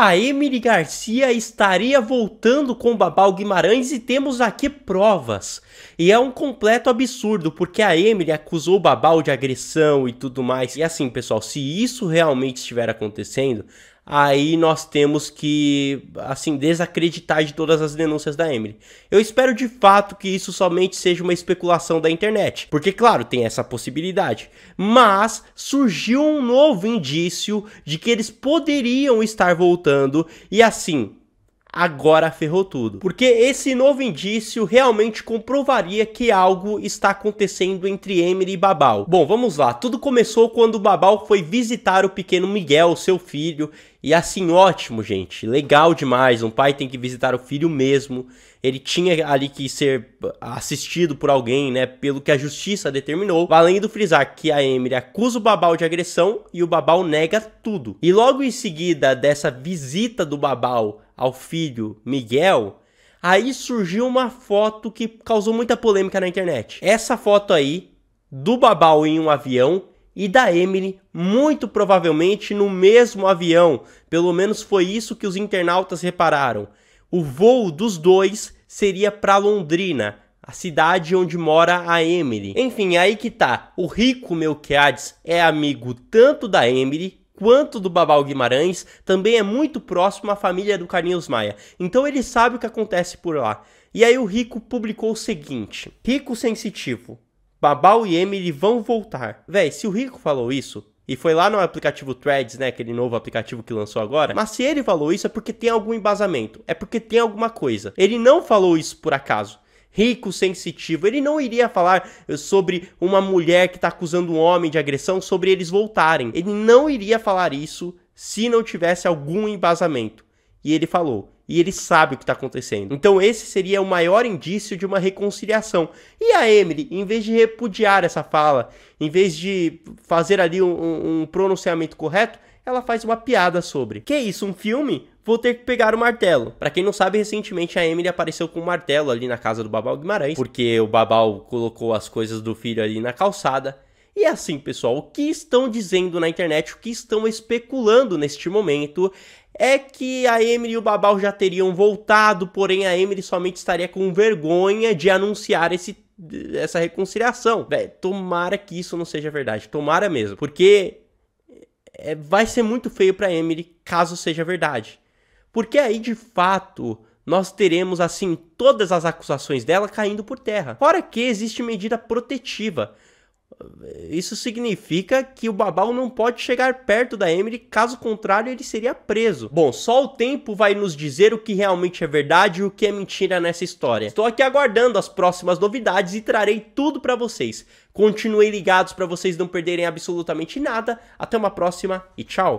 A Emily Garcia estaria voltando com Babal Guimarães e temos aqui provas. E é um completo absurdo, porque a Emily acusou Babal de agressão e tudo mais. E assim, pessoal, se isso realmente estiver acontecendo, aí nós temos que, assim, desacreditar de todas as denúncias da Emily. Eu espero de fato que isso somente seja uma especulação da internet, porque, claro, tem essa possibilidade. Mas surgiu um novo indício de que eles poderiam estar voltando, e assim, agora ferrou tudo. Porque esse novo indício realmente comprovaria que algo está acontecendo entre Emery e Babal. Bom, vamos lá. Tudo começou quando Babal foi visitar o pequeno Miguel, seu filho, e assim, ótimo, gente. Legal demais. Um pai tem que visitar o filho mesmo. Ele tinha ali que ser assistido por alguém, né? Pelo que a justiça determinou. Valendo frisar que a Emir acusa o Babal de agressão e o Babal nega tudo. E logo em seguida dessa visita do Babal ao filho Miguel, aí surgiu uma foto que causou muita polêmica na internet. Essa foto aí, do Babau em um avião e da Emily, muito provavelmente no mesmo avião. Pelo menos foi isso que os internautas repararam. O voo dos dois seria para Londrina, a cidade onde mora a Emily. Enfim, aí que tá. O rico Melquiades é amigo tanto da Emily quanto do Babal Guimarães também é muito próximo à família do Carlinhos Maia, então ele sabe o que acontece por lá. E aí o Rico publicou o seguinte: Rico sensitivo, Babal e Emily vão voltar. Véi, se o Rico falou isso, e foi lá no aplicativo Threads, né? Aquele novo aplicativo que lançou agora. Mas se ele falou isso é porque tem algum embasamento, é porque tem alguma coisa. Ele não falou isso por acaso rico, sensitivo. Ele não iria falar eh, sobre uma mulher que está acusando um homem de agressão, sobre eles voltarem. Ele não iria falar isso se não tivesse algum embasamento. E ele falou. E ele sabe o que está acontecendo. Então, esse seria o maior indício de uma reconciliação. E a Emily, em vez de repudiar essa fala, em vez de fazer ali um, um pronunciamento correto, ela faz uma piada sobre. Que isso, um filme? Vou ter que pegar o martelo. Para quem não sabe, recentemente a Emily apareceu com um martelo ali na casa do Babal Guimarães, porque o Babal colocou as coisas do filho ali na calçada. E é assim, pessoal, o que estão dizendo na internet, o que estão especulando neste momento é que a Emily e o Babal já teriam voltado, porém a Emily somente estaria com vergonha de anunciar esse essa reconciliação. Véi, tomara que isso não seja verdade, tomara mesmo, porque é, vai ser muito feio para Emily caso seja verdade. Porque aí de fato nós teremos assim todas as acusações dela caindo por terra. Fora que existe medida protetiva isso significa que o babau não pode chegar perto da Emily, caso contrário, ele seria preso. Bom, só o tempo vai nos dizer o que realmente é verdade e o que é mentira nessa história. Estou aqui aguardando as próximas novidades e trarei tudo para vocês. Continuem ligados para vocês não perderem absolutamente nada. Até uma próxima e tchau!